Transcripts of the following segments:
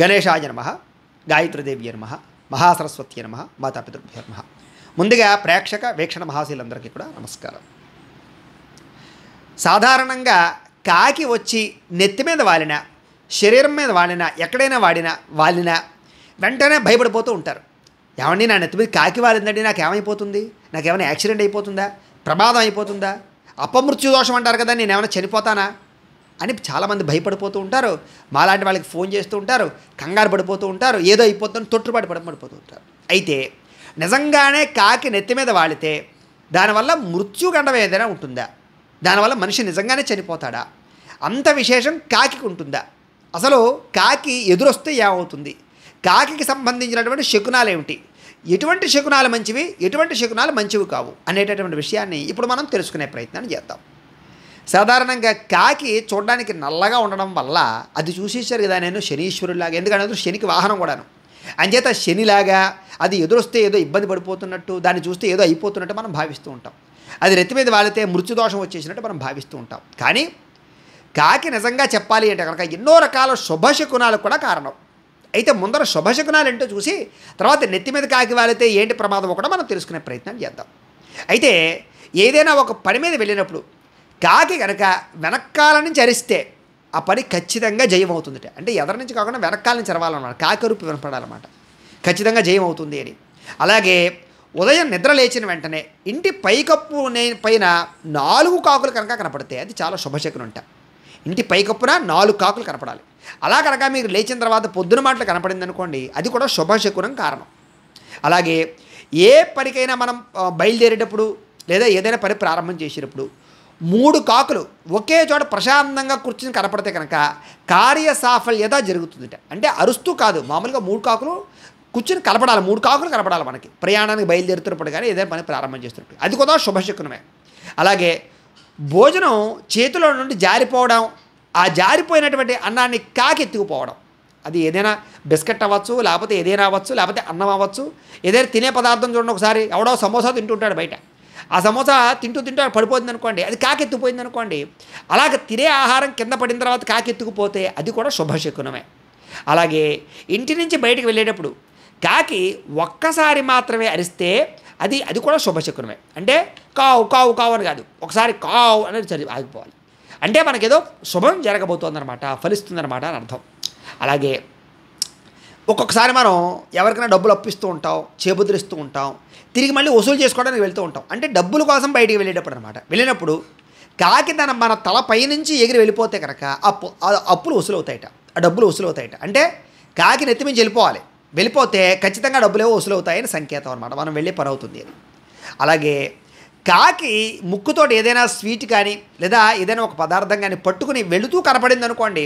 గణేశాయ నమ గాయత్రిదేవి నమ మహాసరస్వతి నమ మాతాపితృభ్య నమ ముందుగా ప్రేక్షక వీక్షణ మహాశీలందరికీ కూడా నమస్కారం సాధారణంగా కాకి వచ్చి నెత్తి మీద వాలిన శరీరం మీద వాలిన ఎక్కడైనా వాడినా వాలినా వెంటనే భయపడిపోతూ ఉంటారు ఏమండి నా నెత్తి మీద కాకి వాలిందండి నాకేమైపోతుంది నాకేమైనా యాక్సిడెంట్ అయిపోతుందా ప్రమాదం అయిపోతుందా అపమృత్యు దోషం అంటారు కదా నేను చనిపోతానా అని చాలామంది భయపడిపోతూ ఉంటారు మాలాంటి వాళ్ళకి ఫోన్ చేస్తూ ఉంటారు కంగారు పడిపోతూ ఉంటారు ఏదో అయిపోతుందని తొట్టుబాటు పడి పడిపోతూ ఉంటారు అయితే నిజంగానే కాకి నెత్తి మీద వాళితే దానివల్ల మృత్యుగండం ఏదైనా ఉంటుందా దానివల్ల మనిషి నిజంగానే చనిపోతాడా అంత విశేషం కాకి ఉంటుందా అసలు కాకి ఎదురొస్తే ఏమవుతుంది కాకి సంబంధించినటువంటి శకునాలు ఏమిటి ఎటువంటి శకునాలు మంచివి ఎటువంటి శకునాలు మంచివి కావు అనేటటువంటి విషయాన్ని ఇప్పుడు మనం తెలుసుకునే ప్రయత్నాన్ని చేద్దాం సాధారణంగా కాకి చూడడానికి నల్లగా ఉండడం వల్ల అది చూసేసారు కదా నేను శనీశ్వరులాగా ఎందుకంటే శనికి వాహనం కూడాను అంచేత శనిలాగా అది ఎదురొస్తే ఏదో ఇబ్బంది పడిపోతున్నట్టు దాన్ని చూస్తే ఏదో అయిపోతున్నట్టు మనం భావిస్తూ ఉంటాం అది రెత్తి మీద వాలితే మృత్యుదోషం వచ్చేసినట్టు మనం భావిస్తూ ఉంటాం కానీ కాకి నిజంగా చెప్పాలి అంటే కనుక ఎన్నో రకాల శుభశకునాలు కూడా కారణం అయితే ముందర శుభశకునాలు ఏంటో చూసి తర్వాత నెత్తి మీద కాకి వాలితే ఏంటి ప్రమాదం కూడా మనం తెలుసుకునే ప్రయత్నం చేద్దాం అయితే ఏదైనా ఒక పని మీద వెళ్ళినప్పుడు కాకి కనుక వెనకాల నుంచి అరిస్తే ఆ పని ఖచ్చితంగా జయం అవుతుందట అంటే ఎదరి నుంచి కాకుండా వెనకాల నుంచి అరవాలన్నమాట రూపు వినపడాలన్నమాట ఖచ్చితంగా జయం అవుతుంది అని అలాగే ఉదయం నిద్ర లేచిన వెంటనే ఇంటి పైకప్పు పైన నాలుగు కాకులు కనుక కనపడితే అది చాలా శుభశకులు ఉంటా ఇంటి పైకప్పున నాలుగు కాకులు కనపడాలి అలా కనుక మీరు లేచిన తర్వాత పొద్దున మాటలు కనపడింది అనుకోండి అది కూడా శుభశకునం కారణం అలాగే ఏ పనికైనా మనం బయలుదేరేటప్పుడు లేదా ఏదైనా పని ప్రారంభం చేసేటప్పుడు మూడు కాకులు ఒకే చోట ప్రశాంతంగా కూర్చుని కనపడితే కనుక కార్య సాఫల్యత జరుగుతుందిట అంటే అరుస్తూ కాదు మామూలుగా మూడు కాకులు కూర్చుని కలపడాలి మూడు కాకులు కనపడాలి మనకి ప్రయాణానికి బయలుదేరుతున్నప్పుడు కానీ ఏదైనా పని ప్రారంభం చేస్తున్నప్పుడు అది కూడా శుభశకునమే అలాగే భోజనం చేతిలో నుండి జారిపోవడం ఆ జారిపోయినటువంటి అన్నాన్ని కాకెత్తుకుపోవడం అది ఏదైనా బిస్కెట్ అవ్వచ్చు లేకపోతే ఏదైనా అవ్వచ్చు లేకపోతే అన్నం అవ్వచ్చు ఏదైనా తినే పదార్థం చూడండి ఒకసారి ఎవడో సమోసా తింటుంటాడు బయట ఆ సమోసా తింటూ తింటూ పడిపోయింది అనుకోండి అది కాకెత్తుపోయింది అనుకోండి అలాగ తినే ఆహారం కింద పడిన తర్వాత కాకెత్తుకుపోతే అది కూడా శుభశకునమే అలాగే ఇంటి నుంచి బయటకు వెళ్ళేటప్పుడు కాకి ఒక్కసారి మాత్రమే అరిస్తే అది అది కూడా శుభశకునమే అంటే కావు కావు కావు అని కాదు ఒకసారి కావు అనేది చదివి ఆగిపోవాలి అంటే మనకేదో శుభం జరగబోతోందనమాట ఫలిస్తుందనమాట అని అర్థం అలాగే ఒక్కొక్కసారి మనం ఎవరికైనా డబ్బులు అప్పిస్తూ ఉంటాం చేబుద్రిస్తూ ఉంటాం తిరిగి మళ్ళీ వసూలు చేసుకోవడానికి వెళ్తూ ఉంటాం అంటే డబ్బుల కోసం బయటికి వెళ్ళేటప్పుడు అనమాట వెళ్ళినప్పుడు కాకి తన మన తల పైనుంచి ఎగిరి వెళ్ళిపోతే కనుక అప్పు అప్పులు వసూలు అవుతాయట ఆ డబ్బులు వసూలు అవుతాయట అంటే కాకి నెత్తి మించి వెళ్ళిపోవాలి వెళ్ళిపోతే ఖచ్చితంగా డబ్బులేవో వసూలు అవుతాయని సంకేతం అనమాట మనం వెళ్ళే పని అవుతుంది అది అలాగే కాకి ముక్కుతోటి ఏదైనా స్వీట్ కానీ లేదా ఏదైనా ఒక పదార్థం కానీ పట్టుకుని వెళుతూ కనపడింది అనుకోండి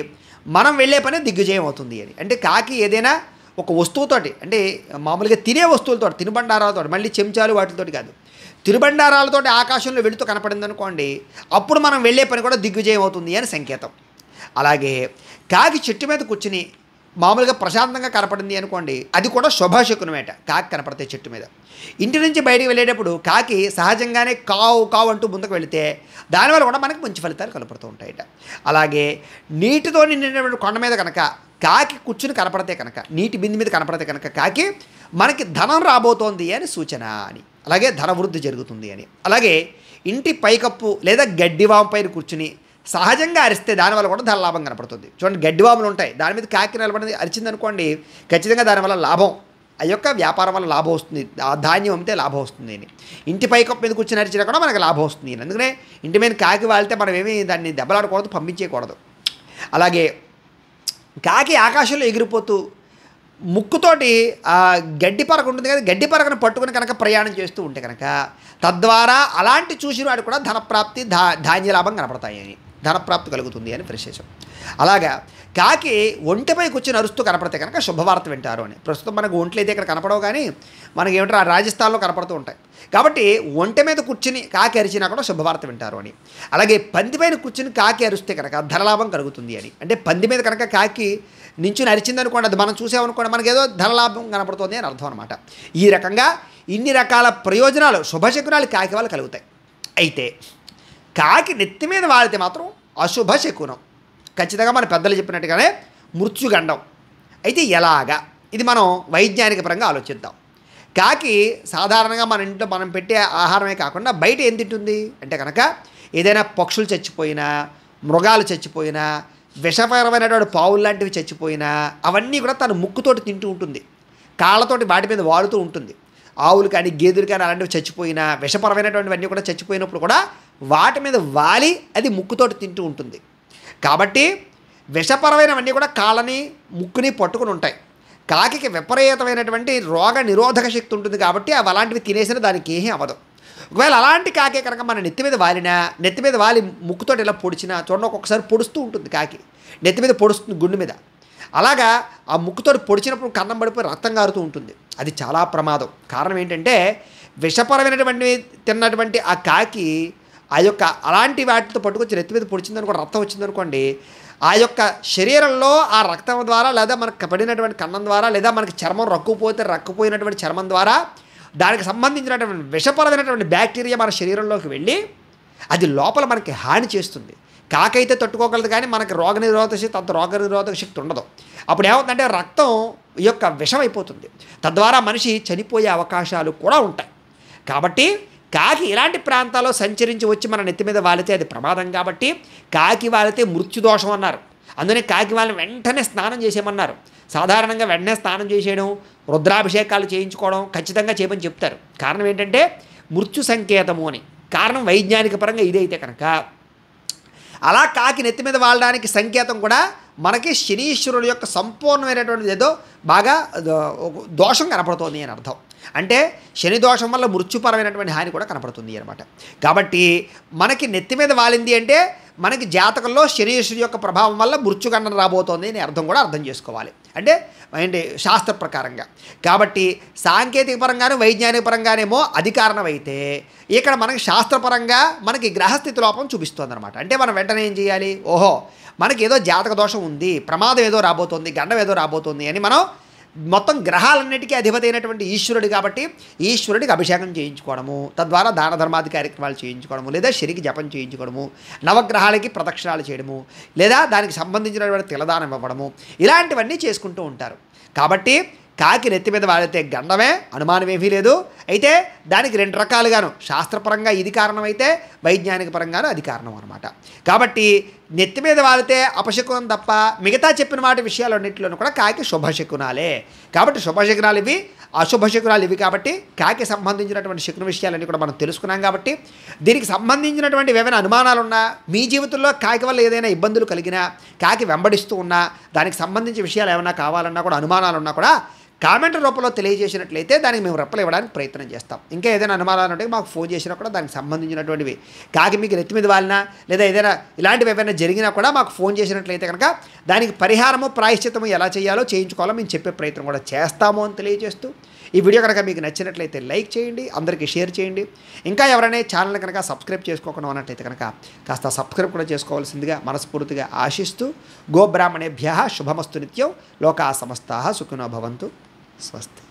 మనం వెళ్ళే పని దిగ్విజయం అవుతుంది అని అంటే కాకి ఏదైనా ఒక వస్తువుతోటి అంటే మామూలుగా తినే వస్తువులతో తినుబండారాలతో మళ్ళీ చెంచాలు వాటితోటి కాదు తినుబండారాలతో ఆకాశంలో వెళుతూ కనపడింది అనుకోండి అప్పుడు మనం వెళ్ళే పని కూడా దిగ్విజయం అవుతుంది అని సంకేతం అలాగే కాకి చెట్టు మీద కూర్చుని మామూలుగా ప్రశాంతంగా కనపడింది అనుకోండి అది కూడా శుభాశకునమేట కాకి కనపడతాయి చెట్టు మీద ఇంటి నుంచి బయటికి వెళ్ళేటప్పుడు కాకి సహజంగానే కావు కావు అంటూ ముందుకు వెళితే దానివల్ల కూడా మనకు మంచి ఫలితాలు కనపడుతూ ఉంటాయట అలాగే నీటితో నిండినటువంటి కొండ మీద కనుక కాకి కూర్చుని కనపడితే కనుక నీటి బింది మీద కనపడితే కనుక కాకి మనకి ధనం రాబోతోంది అని సూచన అని అలాగే ధన వృద్ధి జరుగుతుంది అని అలాగే ఇంటి పైకప్పు లేదా గడ్డివాం పైన కూర్చుని సహజంగా అరిస్తే దానివల్ల కూడా ధర లాభం కనపడుతుంది చూడండి గడ్డివాములు ఉంటాయి దాని మీద కాకి నిలబడింది అనుకోండి ఖచ్చితంగా దానివల్ల లాభం ఆ యొక్క వ్యాపారం వల్ల లాభం వస్తుంది ఆ ధాన్యం అమ్మితే లాభం వస్తుంది అని ఇంటి పైకప్పు మీద కూర్చొని అరిచినా కూడా మనకు లాభం వస్తుంది అందుకనే ఇంటి మీద కాకి వాళ్తే మనం ఏమీ దాన్ని దెబ్బలాడకూడదు పంపించేయకూడదు అలాగే కాకి ఆకాశంలో ఎగిరిపోతూ ముక్కుతోటి ఆ గడ్డి పరక ఉంటుంది కదా గడ్డి పరకను పట్టుకుని కనుక ప్రయాణం చేస్తూ ఉంటే కనుక తద్వారా అలాంటి చూసిన వాడు కూడా ధనప్రాప్తి ధా ధాన్య లాభం కనపడతాయని ధనప్రాప్తి కలుగుతుంది అని విశేషం అలాగా కాకి ఒంటిపై కూర్చొని అరుస్తూ కనపడితే కనుక శుభవార్త వింటారు అని ప్రస్తుతం మనకు అయితే ఇక్కడ కనపడవు కానీ మనకి ఏమిటో రాజస్థాన్లో కనపడుతూ ఉంటాయి కాబట్టి ఒంటి మీద కూర్చుని కాకి అరిచినా కూడా శుభవార్త వింటారు అని అలాగే పందిపైన కూర్చుని కాకి అరిస్తే కనుక ధనలాభం కలుగుతుంది అని అంటే పంది మీద కనుక కాకి నించుని అరిచిందనుకోండి అది మనం చూసామనుకోండి ఏదో ధనలాభం కనపడుతుంది అని అర్థం అనమాట ఈ రకంగా ఇన్ని రకాల ప్రయోజనాలు శుభశకునాలు కాకి వాళ్ళు కలుగుతాయి అయితే కాకి నెత్తి మీద వాడితే మాత్రం అశుభ శకునం ఖచ్చితంగా మన పెద్దలు చెప్పినట్టుగానే మృత్యుగండం అయితే ఎలాగా ఇది మనం వైజ్ఞానిక పరంగా ఆలోచిద్దాం కాకి సాధారణంగా మన ఇంట్లో మనం పెట్టే ఆహారమే కాకుండా బయట ఏం తింటుంది అంటే కనుక ఏదైనా పక్షులు చచ్చిపోయినా మృగాలు చచ్చిపోయినా విషపరమైనటువంటి పావులు లాంటివి చచ్చిపోయినా అవన్నీ కూడా తను ముక్కుతోటి తింటూ ఉంటుంది కాళ్ళతోటి వాటి మీద వాడుతూ ఉంటుంది ఆవులు కానీ గేదెలు కానీ అలాంటివి చచ్చిపోయినా విషపరమైనటువంటివన్నీ కూడా చచ్చిపోయినప్పుడు కూడా వాటి మీద వాలి అది ముక్కుతోటి తింటూ ఉంటుంది కాబట్టి విషపరమైనవన్నీ కూడా కాళ్ళని ముక్కుని పట్టుకుని ఉంటాయి కాకికి విపరీతమైనటువంటి రోగ నిరోధక శక్తి ఉంటుంది కాబట్టి అవి అలాంటివి తినేసిన దానికి ఏమీ అవ్వదు ఒకవేళ అలాంటి కాకి కనుక మన నెత్తి మీద వాలినా నెత్తి మీద వాలి ముక్కుతోటి ఇలా పొడిచినా చూడండి ఒక్కొక్కసారి పొడుస్తూ ఉంటుంది కాకి నెత్తి మీద పొడుస్తుంది గుండె మీద అలాగా ఆ ముక్కుతో పొడిచినప్పుడు కన్నం పడిపోయి రక్తం కారుతూ ఉంటుంది అది చాలా ప్రమాదం కారణం ఏంటంటే విషపరమైనటువంటి తిన్నటువంటి ఆ కాకి ఆ యొక్క అలాంటి వాటితో పట్టుకొచ్చి నెత్తి మీద పొడిచిందనుకోండి రక్తం వచ్చిందనుకోండి ఆ యొక్క శరీరంలో ఆ రక్తం ద్వారా లేదా మనకు పడినటువంటి కన్నం ద్వారా లేదా మనకి చర్మం రక్కుపోతే రక్కుపోయినటువంటి చర్మం ద్వారా దానికి సంబంధించినటువంటి విషపరమైనటువంటి బ్యాక్టీరియా మన శరీరంలోకి వెళ్ళి అది లోపల మనకి హాని చేస్తుంది కాకైతే తట్టుకోగలదు కానీ మనకి రోగనిరోధక శక్తి అంత రోగనిరోధక శక్తి ఉండదు అప్పుడు ఏమవుతుందంటే రక్తం యొక్క విషమైపోతుంది తద్వారా మనిషి చనిపోయే అవకాశాలు కూడా ఉంటాయి కాబట్టి కాకి ఇలాంటి ప్రాంతాల్లో సంచరించి వచ్చి మన నెత్తి మీద వాలితే అది ప్రమాదం కాబట్టి కాకి వాలితే మృత్యుదోషం అన్నారు అందుకనే కాకి వాళ్ళని వెంటనే స్నానం చేసేయమన్నారు సాధారణంగా వెంటనే స్నానం చేసేయడం రుద్రాభిషేకాలు చేయించుకోవడం ఖచ్చితంగా చేయమని చెప్తారు కారణం ఏంటంటే మృత్యు సంకేతము అని కారణం వైజ్ఞానిక పరంగా ఇదైతే కనుక అలా కాకి నెత్తి మీద వాడడానికి సంకేతం కూడా మనకి శనీశ్వరుడు యొక్క సంపూర్ణమైనటువంటిది ఏదో బాగా దోషం కనపడుతుంది అని అర్థం అంటే శని దోషం వల్ల మృత్యుపరమైనటువంటి హాని కూడా కనపడుతుంది అనమాట కాబట్టి మనకి నెత్తి మీద వాలింది అంటే మనకి జాతకంలో శనీశ్వరుడు యొక్క ప్రభావం వల్ల మృత్యుగండం రాబోతోంది అని అర్థం కూడా అర్థం చేసుకోవాలి అంటే ఏంటి శాస్త్ర ప్రకారంగా కాబట్టి సాంకేతిక పరంగాను వైజ్ఞానిక పరంగానేమో అది కారణమైతే ఇక్కడ మనకి శాస్త్రపరంగా మనకి గ్రహస్థితి లోపం చూపిస్తుంది అనమాట అంటే మనం వెంటనే ఏం చేయాలి ఓహో మనకి ఏదో జాతక దోషం ఉంది ప్రమాదం ఏదో రాబోతోంది గండం ఏదో రాబోతోంది అని మనం మొత్తం గ్రహాలన్నిటికీ అధిపతి అయినటువంటి ఈశ్వరుడు కాబట్టి ఈశ్వరుడికి అభిషేకం చేయించుకోవడము తద్వారా దాన ధర్మాది కార్యక్రమాలు చేయించుకోవడము లేదా శరికి జపం చేయించుకోవడము నవగ్రహాలకి ప్రదక్షిణాలు చేయడము లేదా దానికి సంబంధించినటువంటి తిలదానం ఇవ్వడము ఇలాంటివన్నీ చేసుకుంటూ ఉంటారు కాబట్టి కాకి నెత్తి మీద వాడితే గండమే అనుమానమేమీ లేదు అయితే దానికి రెండు రకాలుగాను శాస్త్రపరంగా ఇది కారణమైతే వైజ్ఞానిక పరంగాను అది కారణం అనమాట కాబట్టి నెత్తి మీద వాడితే అపశకునం తప్ప మిగతా చెప్పిన వాటి విషయాలన్నింటిలోనూ కూడా కాకి శుభశకునాలే కాబట్టి శుభశకునాలు ఇవి అశుభశకునాలు ఇవి కాబట్టి కాకి సంబంధించినటువంటి శకున విషయాలన్నీ కూడా మనం తెలుసుకున్నాం కాబట్టి దీనికి సంబంధించినటువంటి ఏమైనా ఉన్నా మీ జీవితంలో కాకి వల్ల ఏదైనా ఇబ్బందులు కలిగినా కాకి వెంబడిస్తూ ఉన్నా దానికి సంబంధించిన విషయాలు ఏమైనా కావాలన్నా కూడా అనుమానాలున్నా కూడా కామెంట్ రూపంలో తెలియజేసినట్లయితే దానికి మేము రెప్పలు ఇవ్వడానికి ప్రయత్నం చేస్తాం ఇంకా ఏదైనా అనుమానాలు ఉంటే మాకు ఫోన్ చేసినా కూడా దానికి సంబంధించినటువంటివి కాకి మీకు నెత్తి మీద వాలినా లేదా ఏదైనా ఇలాంటివి ఏమైనా జరిగినా కూడా మాకు ఫోన్ చేసినట్లయితే కనుక దానికి పరిహారము ప్రాయశ్చితము ఎలా చేయాలో చేయించుకోవాలో మేము చెప్పే ప్రయత్నం కూడా చేస్తాము అని తెలియజేస్తూ ఈ వీడియో కనుక మీకు నచ్చినట్లయితే లైక్ చేయండి అందరికీ షేర్ చేయండి ఇంకా ఎవరైనా ఛానల్ కనుక సబ్స్క్రైబ్ చేసుకోకుండా ఉన్నట్లయితే కనుక కాస్త సబ్స్క్రైబ్ కూడా చేసుకోవాల్సిందిగా మనస్ఫూర్తిగా ఆశిస్తూ గోబ్రాహ్మణేభ్య శుభమస్తు నిత్యం లోకా సమస్తా సుఖినో భవంతు Suaste.